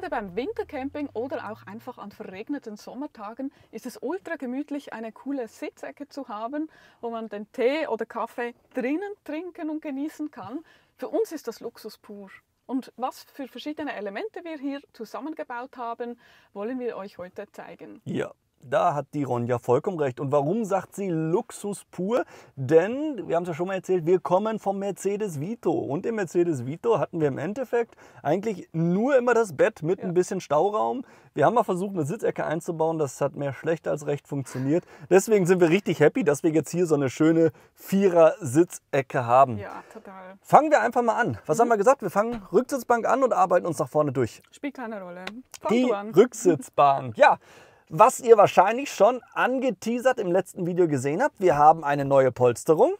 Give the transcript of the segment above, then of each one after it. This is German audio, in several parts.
gerade beim Wintercamping oder auch einfach an verregneten Sommertagen ist es ultra gemütlich, eine coole Sitzecke zu haben, wo man den Tee oder Kaffee drinnen trinken und genießen kann. Für uns ist das Luxus pur. Und was für verschiedene Elemente wir hier zusammengebaut haben, wollen wir euch heute zeigen. Ja, da hat die Ronja vollkommen recht. Und warum sagt sie Luxus pur? Denn, wir haben es ja schon mal erzählt, wir kommen vom Mercedes Vito. Und im Mercedes Vito hatten wir im Endeffekt eigentlich nur immer das Bett mit ja. ein bisschen Stauraum. Wir haben mal versucht, eine Sitzecke einzubauen. Das hat mehr schlecht als recht funktioniert. Deswegen sind wir richtig happy, dass wir jetzt hier so eine schöne Vierer-Sitzecke haben. Ja, total. Fangen wir einfach mal an. Was mhm. haben wir gesagt? Wir fangen Rücksitzbank an und arbeiten uns nach vorne durch. Spielt keine Rolle. Fang die Rücksitzbank. Ja was ihr wahrscheinlich schon angeteasert im letzten Video gesehen habt. Wir haben eine neue Polsterung.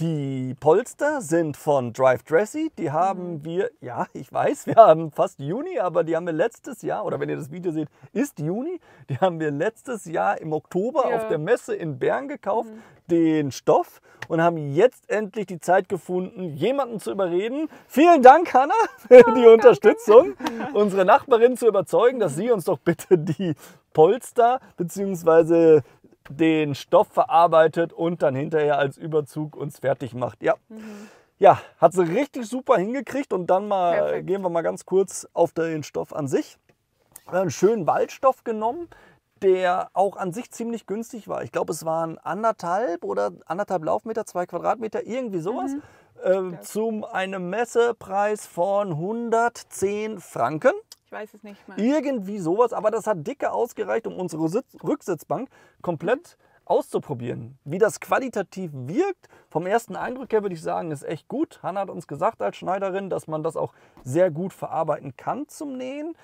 Die Polster sind von Drive Dressy. Die haben mhm. wir, ja, ich weiß, wir haben fast Juni, aber die haben wir letztes Jahr, oder wenn ihr das Video seht, ist Juni. Die haben wir letztes Jahr im Oktober ja. auf der Messe in Bern gekauft, mhm. den Stoff, und haben jetzt endlich die Zeit gefunden, jemanden zu überreden. Vielen Dank, Hanna, für oh, die danke. Unterstützung, unsere Nachbarin zu überzeugen, dass sie uns doch bitte die Polster bzw den Stoff verarbeitet und dann hinterher als Überzug uns fertig macht. Ja. Mhm. Ja, hat sie richtig super hingekriegt und dann mal Perfekt. gehen wir mal ganz kurz auf den Stoff an sich. Einen schönen Waldstoff genommen, der auch an sich ziemlich günstig war. Ich glaube, es waren anderthalb oder anderthalb Laufmeter, zwei Quadratmeter, irgendwie sowas. Mhm. Äh, zum einem Messepreis von 110 Franken weiß es nicht mehr. Irgendwie sowas, aber das hat dicke ausgereicht, um unsere Sitz Rücksitzbank komplett auszuprobieren. Wie das qualitativ wirkt, vom ersten Eindruck her würde ich sagen, ist echt gut. Hanna hat uns gesagt als Schneiderin, dass man das auch sehr gut verarbeiten kann zum Nähen.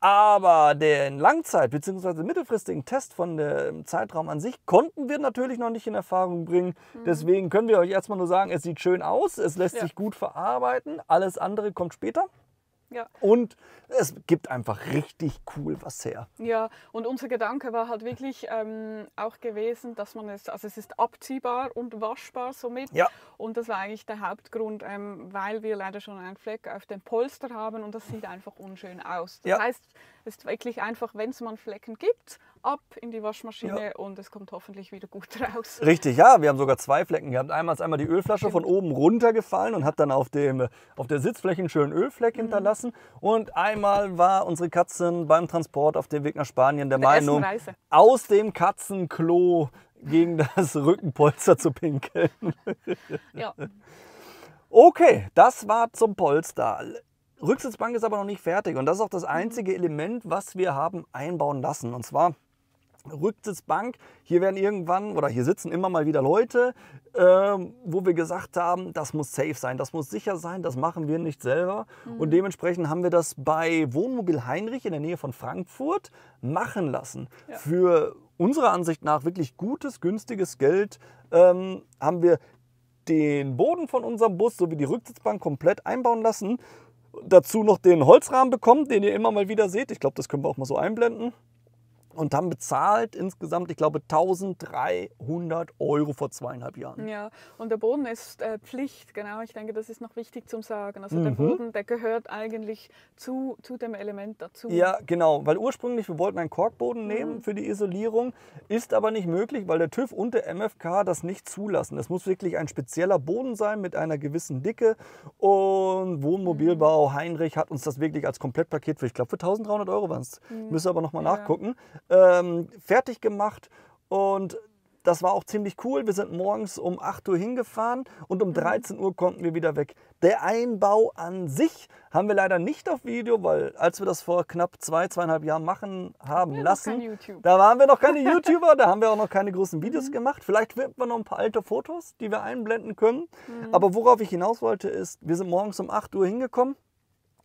Aber den Langzeit- bzw. mittelfristigen Test von dem Zeitraum an sich konnten wir natürlich noch nicht in Erfahrung bringen. Mhm. Deswegen können wir euch erstmal nur sagen, es sieht schön aus, es lässt ja. sich gut verarbeiten, alles andere kommt später. Ja. Und es gibt einfach richtig cool was her. Ja, und unser Gedanke war halt wirklich ähm, auch gewesen, dass man es, also es ist abziehbar und waschbar somit. Ja. Und das war eigentlich der Hauptgrund, ähm, weil wir leider schon einen Fleck auf dem Polster haben und das sieht einfach unschön aus. Das ja. heißt, es ist wirklich einfach, wenn es mal Flecken gibt, ab in die Waschmaschine ja. und es kommt hoffentlich wieder gut raus. Richtig, ja, wir haben sogar zwei Flecken gehabt. Einmal ist einmal die Ölflasche Stimmt. von oben runtergefallen und hat dann auf, dem, äh, auf der Sitzfläche einen schönen Ölfleck mhm. hinterlassen. Und einmal war unsere Katzen beim Transport auf dem Weg nach Spanien der, der Meinung, aus dem Katzenklo gegen das Rückenpolster zu pinkeln. ja. Okay, das war zum Polster. Rücksitzbank ist aber noch nicht fertig und das ist auch das mhm. einzige Element, was wir haben einbauen lassen. Und zwar Rücksitzbank. Hier werden irgendwann oder hier sitzen immer mal wieder Leute, ähm, wo wir gesagt haben, das muss safe sein, das muss sicher sein, das machen wir nicht selber. Mhm. Und dementsprechend haben wir das bei Wohnmobil Heinrich in der Nähe von Frankfurt machen lassen. Ja. Für unserer Ansicht nach wirklich gutes, günstiges Geld ähm, haben wir den Boden von unserem Bus sowie die Rücksitzbank komplett einbauen lassen. Dazu noch den Holzrahmen bekommen, den ihr immer mal wieder seht. Ich glaube, das können wir auch mal so einblenden und haben bezahlt insgesamt, ich glaube, 1300 Euro vor zweieinhalb Jahren. Ja, und der Boden ist äh, Pflicht, genau. Ich denke, das ist noch wichtig zum Sagen. Also mhm. der Boden, der gehört eigentlich zu, zu dem Element dazu. Ja, genau, weil ursprünglich, wir wollten einen Korkboden mhm. nehmen für die Isolierung, ist aber nicht möglich, weil der TÜV und der MFK das nicht zulassen. Das muss wirklich ein spezieller Boden sein mit einer gewissen Dicke. Und Wohnmobilbau mhm. Heinrich hat uns das wirklich als Komplettpaket für, ich glaube, für 1300 Euro waren es. Mhm. Müssen aber nochmal ja. nachgucken ähm, fertig gemacht und das war auch ziemlich cool. Wir sind morgens um 8 Uhr hingefahren und um 13 mhm. Uhr konnten wir wieder weg. Der Einbau an sich haben wir leider nicht auf Video, weil als wir das vor knapp zwei, zweieinhalb Jahren machen haben lassen, da waren wir noch keine YouTuber, da haben wir auch noch keine großen Videos mhm. gemacht. Vielleicht finden wir noch ein paar alte Fotos, die wir einblenden können. Mhm. Aber worauf ich hinaus wollte ist, wir sind morgens um 8 Uhr hingekommen,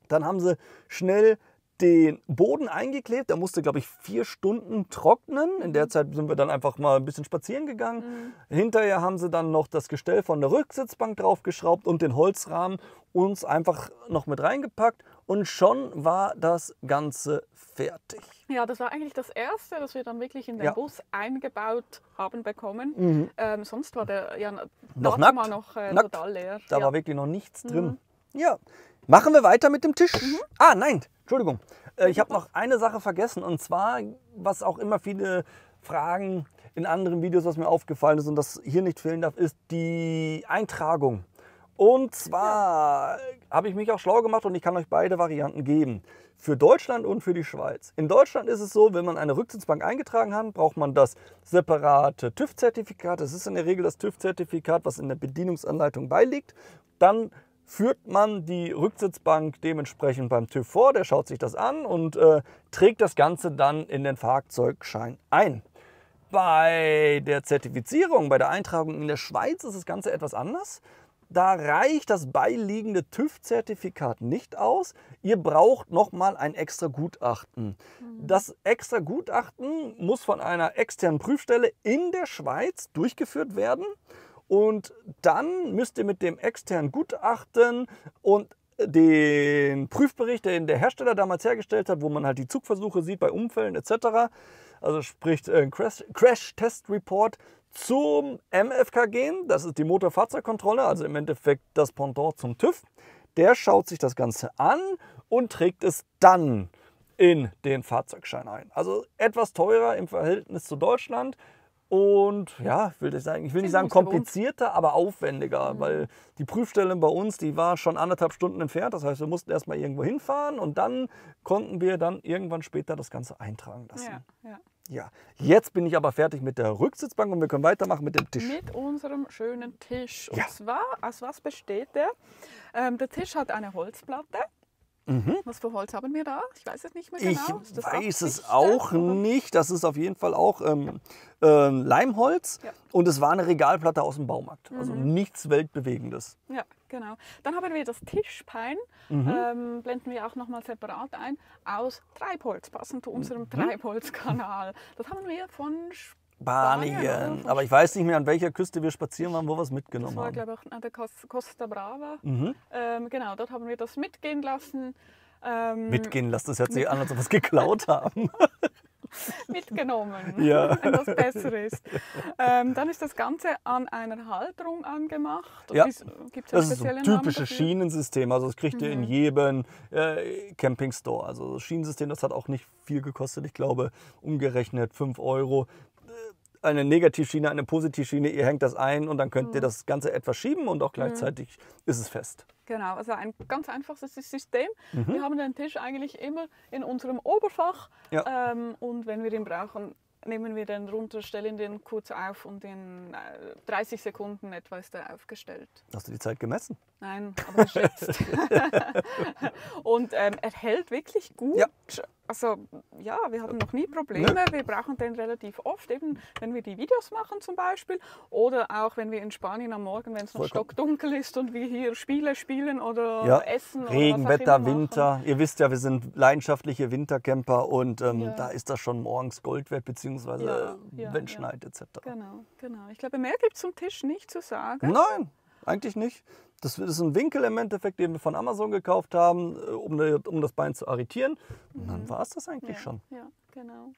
dann haben sie schnell den Boden eingeklebt. Der musste, glaube ich, vier Stunden trocknen. In der mhm. Zeit sind wir dann einfach mal ein bisschen spazieren gegangen. Mhm. Hinterher haben sie dann noch das Gestell von der Rücksitzbank draufgeschraubt und den Holzrahmen uns einfach noch mit reingepackt. Und schon war das Ganze fertig. Ja, das war eigentlich das Erste, das wir dann wirklich in den ja. Bus eingebaut haben bekommen. Mhm. Ähm, sonst war der ja noch, nackt. noch äh, total leer. Da ja. war wirklich noch nichts drin. Mhm. Ja, Machen wir weiter mit dem Tisch. Mhm. Ah, nein, Entschuldigung. Äh, ich habe noch eine Sache vergessen und zwar, was auch immer viele Fragen in anderen Videos, was mir aufgefallen ist und das hier nicht fehlen darf, ist die Eintragung. Und zwar ja. habe ich mich auch schlau gemacht und ich kann euch beide Varianten geben. Für Deutschland und für die Schweiz. In Deutschland ist es so, wenn man eine Rücksitzbank eingetragen hat, braucht man das separate TÜV-Zertifikat. Das ist in der Regel das TÜV-Zertifikat, was in der Bedienungsanleitung beiliegt. Dann führt man die Rücksitzbank dementsprechend beim TÜV vor, der schaut sich das an und äh, trägt das Ganze dann in den Fahrzeugschein ein. Bei der Zertifizierung, bei der Eintragung in der Schweiz ist das Ganze etwas anders. Da reicht das beiliegende TÜV-Zertifikat nicht aus. Ihr braucht nochmal ein extra Gutachten. Mhm. Das extra Gutachten muss von einer externen Prüfstelle in der Schweiz durchgeführt werden. Und dann müsst ihr mit dem externen Gutachten und den Prüfbericht, den der Hersteller damals hergestellt hat, wo man halt die Zugversuche sieht bei Unfällen etc., also sprich äh, Crash, Crash Test Report, zum MFK gehen. Das ist die Motorfahrzeugkontrolle, also im Endeffekt das Pendant zum TÜV. Der schaut sich das Ganze an und trägt es dann in den Fahrzeugschein ein. Also etwas teurer im Verhältnis zu Deutschland und ja, will ich sagen, ich will nicht sagen komplizierter, aber aufwendiger, mhm. weil die Prüfstelle bei uns, die war schon anderthalb Stunden entfernt. Das heißt, wir mussten erstmal irgendwo hinfahren und dann konnten wir dann irgendwann später das Ganze eintragen lassen. Ja, ja. ja. jetzt bin ich aber fertig mit der Rücksitzbank und wir können weitermachen mit dem Tisch. Mit unserem schönen Tisch. Und ja. zwar, aus was besteht der? Ähm, der Tisch hat eine Holzplatte Mhm. Was für Holz haben wir da? Ich weiß es nicht mehr genau. Ich weiß es auch nicht. Das ist auf jeden Fall auch ähm, äh, Leimholz. Ja. Und es war eine Regalplatte aus dem Baumarkt. Also mhm. Also nichts Weltbewegendes. Ja, genau. Dann haben wir das Tischpein. Mhm. Ähm, blenden wir auch nochmal separat ein. Aus Treibholz, passend zu unserem mhm. Treibholzkanal. Das haben wir von Sp Spanien. Spanien. Aber ich weiß nicht mehr, an welcher Küste wir spazieren waren, wo wir es mitgenommen haben. Das war, haben. glaube ich, an der Costa Brava. Mhm. Ähm, genau, dort haben wir das mitgehen lassen. Ähm, mitgehen lassen, das hört sich an, als ob wir es geklaut haben. mitgenommen, ja. wenn das besser ist. Ähm, dann ist das Ganze an einer Halterung angemacht. Ja. Ist, äh, das ist ein typisches Schienensystem. Also das kriegt mhm. ihr in mhm. jedem äh, Campingstore. Also das Schienensystem, das hat auch nicht viel gekostet. Ich glaube, umgerechnet 5 Euro eine Negativschiene, eine Positivschiene, ihr hängt das ein und dann könnt mhm. ihr das Ganze etwas schieben und auch mhm. gleichzeitig ist es fest. Genau, also ein ganz einfaches System. Mhm. Wir haben den Tisch eigentlich immer in unserem Oberfach ja. ähm, und wenn wir ihn brauchen, nehmen wir den runter, stellen den kurz auf und in 30 äh, Sekunden etwa ist er aufgestellt. Hast du die Zeit gemessen? Nein, aber schätzt. und ähm, er hält wirklich gut. Ja. Also ja, wir hatten noch nie Probleme. Wir brauchen den relativ oft, eben wenn wir die Videos machen zum Beispiel oder auch wenn wir in Spanien am Morgen, wenn es noch stockdunkel ist und wir hier Spiele spielen oder ja. essen. Regenwetter, Winter. Ihr wisst ja, wir sind leidenschaftliche Wintercamper und ähm, ja. da ist das schon morgens Gold wert, beziehungsweise ja, äh, wenn es schneit etc. Genau, genau. Ich glaube, mehr gibt es zum Tisch nicht zu sagen. Nein, eigentlich nicht. Das ist ein Winkel im Endeffekt, den wir von Amazon gekauft haben, äh, um, äh, um das Bein zu arretieren. Und dann mhm. war es das eigentlich ja, schon. Ja, genau.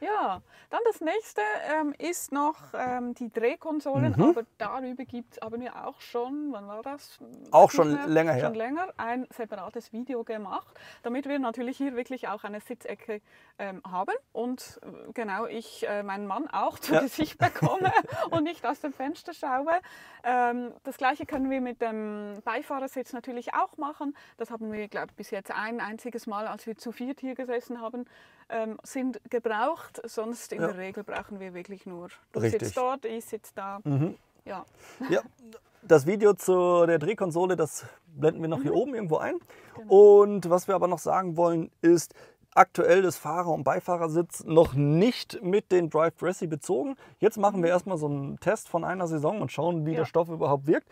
Ja, dann das nächste ähm, ist noch ähm, die Drehkonsolen, mhm. aber darüber gibt, es haben wir auch schon, wann war das? Auch schon mehr, länger her. Schon länger ein separates Video gemacht, damit wir natürlich hier wirklich auch eine Sitzecke ähm, haben und äh, genau ich äh, meinen Mann auch zu ja. Gesicht bekomme und nicht aus dem Fenster schaue. Ähm, das gleiche können wir mit dem Beifahrersitz natürlich auch machen. Das haben wir, glaube ich, bis jetzt ein einziges Mal, als wir zu viert hier gesessen haben, ähm, sind gebraucht. Sonst in ja. der Regel brauchen wir wirklich nur. Du Richtig. sitzt dort, ich sitze da. Mhm. Ja. ja. Das Video zu der Drehkonsole, das blenden wir noch mhm. hier oben irgendwo ein. Genau. Und was wir aber noch sagen wollen, ist, aktuell ist Fahrer- und Beifahrersitz noch nicht mit den Drive Dressy bezogen. Jetzt machen wir mhm. erstmal so einen Test von einer Saison und schauen, wie ja. der Stoff überhaupt wirkt.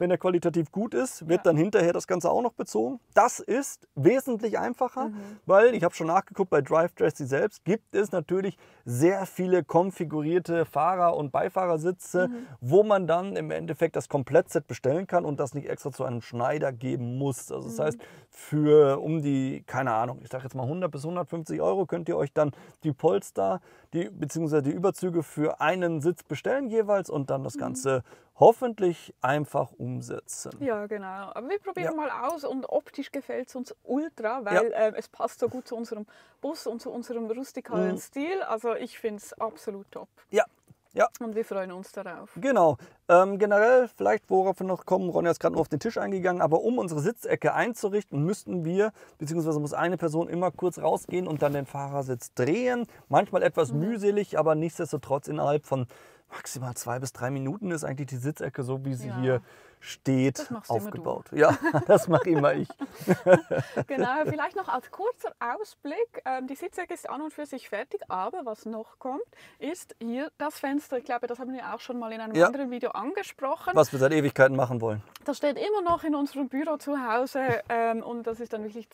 Wenn er qualitativ gut ist, wird ja. dann hinterher das Ganze auch noch bezogen. Das ist wesentlich einfacher, mhm. weil ich habe schon nachgeguckt, bei Drive Dressy selbst gibt es natürlich sehr viele konfigurierte Fahrer- und Beifahrersitze, mhm. wo man dann im Endeffekt das Komplettset bestellen kann und das nicht extra zu einem Schneider geben muss. Also das mhm. heißt, für um die, keine Ahnung, ich sage jetzt mal 100 bis 150 Euro könnt ihr euch dann die Polster, die, beziehungsweise die Überzüge für einen Sitz bestellen jeweils und dann das mhm. Ganze hoffentlich einfach umsetzen. Ja, genau. Aber wir probieren ja. mal aus und optisch gefällt es uns ultra, weil ja. äh, es passt so gut zu unserem Bus und zu unserem rustikalen mhm. Stil. Also ich finde es absolut top. Ja, ja. Und wir freuen uns darauf. Genau. Ähm, generell, vielleicht worauf wir noch kommen, Ronja ist gerade nur auf den Tisch eingegangen, aber um unsere Sitzecke einzurichten, müssten wir, beziehungsweise muss eine Person immer kurz rausgehen und dann den Fahrersitz drehen. Manchmal etwas mhm. mühselig, aber nichtsdestotrotz innerhalb von maximal zwei bis drei Minuten ist eigentlich die Sitzecke so, wie sie ja. hier steht, aufgebaut. Ja, das mache immer ich. genau, vielleicht noch als kurzer Ausblick. Ähm, die Sitzecke ist an und für sich fertig, aber was noch kommt, ist hier das Fenster. Ich glaube, das haben wir auch schon mal in einem ja. anderen Video angesprochen. Was wir seit Ewigkeiten machen wollen. Das steht immer noch in unserem Büro zu Hause ähm, und das ist dann wirklich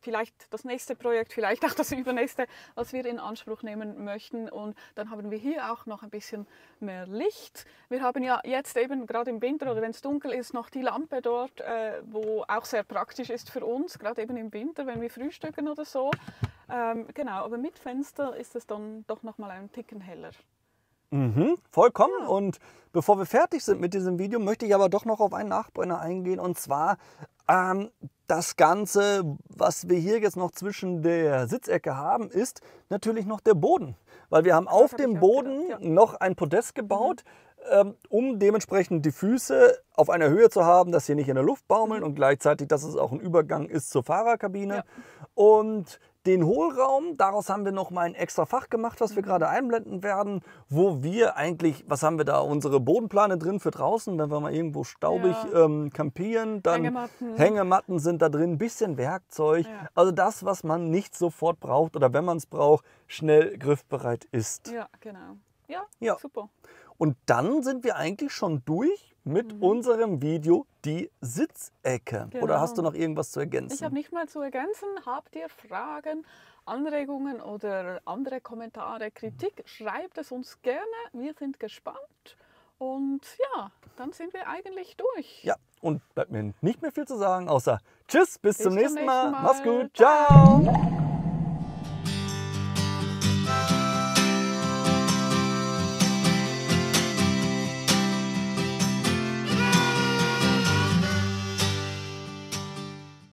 vielleicht das nächste Projekt, vielleicht auch das übernächste, was wir in Anspruch nehmen möchten. Und dann haben wir hier auch noch ein bisschen mehr Licht. Wir haben ja jetzt eben gerade im Winter oder wenn es dunkel dunkel ist noch die Lampe dort, äh, wo auch sehr praktisch ist für uns, gerade eben im Winter, wenn wir frühstücken oder so. Ähm, genau, aber mit Fenster ist es dann doch noch mal ein Ticken heller. Mhm, vollkommen. Ja. Und bevor wir fertig sind mit diesem Video, möchte ich aber doch noch auf einen Nachbrenner eingehen. Und zwar ähm, das Ganze, was wir hier jetzt noch zwischen der Sitzecke haben, ist natürlich noch der Boden. Weil wir haben auf hab dem Boden gedacht, ja. noch ein Podest mhm. gebaut. Mhm. Ähm, um dementsprechend die Füße auf einer Höhe zu haben, dass sie nicht in der Luft baumeln und gleichzeitig, dass es auch ein Übergang ist zur Fahrerkabine. Ja. Und den Hohlraum, daraus haben wir nochmal ein extra Fach gemacht, was wir mhm. gerade einblenden werden, wo wir eigentlich, was haben wir da, unsere Bodenplane drin für draußen, wenn wir mal irgendwo staubig ja. ähm, campieren, dann Hängematten. Hängematten. sind da drin, ein bisschen Werkzeug, ja. also das, was man nicht sofort braucht oder wenn man es braucht, schnell griffbereit ist. Ja, genau. Ja, ja. super. Und dann sind wir eigentlich schon durch mit mhm. unserem Video die Sitzecke. Genau. Oder hast du genau. noch irgendwas zu ergänzen? Ich habe nicht mal zu ergänzen. Habt ihr Fragen, Anregungen oder andere Kommentare, Kritik? Schreibt es uns gerne. Wir sind gespannt. Und ja, dann sind wir eigentlich durch. Ja, und bleibt mir nicht mehr viel zu sagen, außer Tschüss, bis, bis zum nächsten mal. mal. Mach's gut, ciao.